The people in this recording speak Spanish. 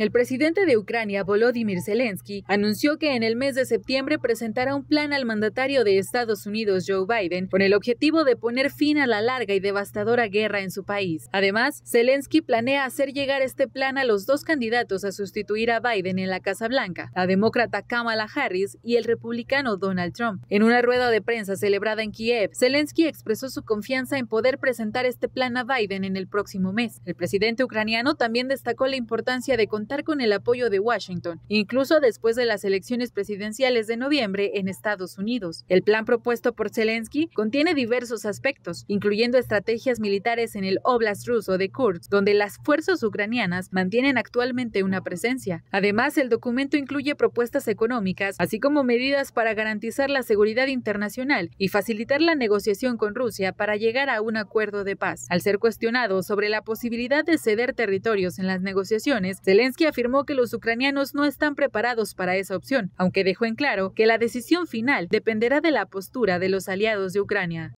El presidente de Ucrania, Volodymyr Zelensky, anunció que en el mes de septiembre presentará un plan al mandatario de Estados Unidos, Joe Biden, con el objetivo de poner fin a la larga y devastadora guerra en su país. Además, Zelensky planea hacer llegar este plan a los dos candidatos a sustituir a Biden en la Casa Blanca, la demócrata Kamala Harris y el republicano Donald Trump. En una rueda de prensa celebrada en Kiev, Zelensky expresó su confianza en poder presentar este plan a Biden en el próximo mes. El presidente ucraniano también destacó la importancia de con el apoyo de Washington, incluso después de las elecciones presidenciales de noviembre en Estados Unidos. El plan propuesto por Zelensky contiene diversos aspectos, incluyendo estrategias militares en el Oblast ruso de Kursk, donde las fuerzas ucranianas mantienen actualmente una presencia. Además, el documento incluye propuestas económicas, así como medidas para garantizar la seguridad internacional y facilitar la negociación con Rusia para llegar a un acuerdo de paz. Al ser cuestionado sobre la posibilidad de ceder territorios en las negociaciones, Zelensky afirmó que los ucranianos no están preparados para esa opción, aunque dejó en claro que la decisión final dependerá de la postura de los aliados de Ucrania.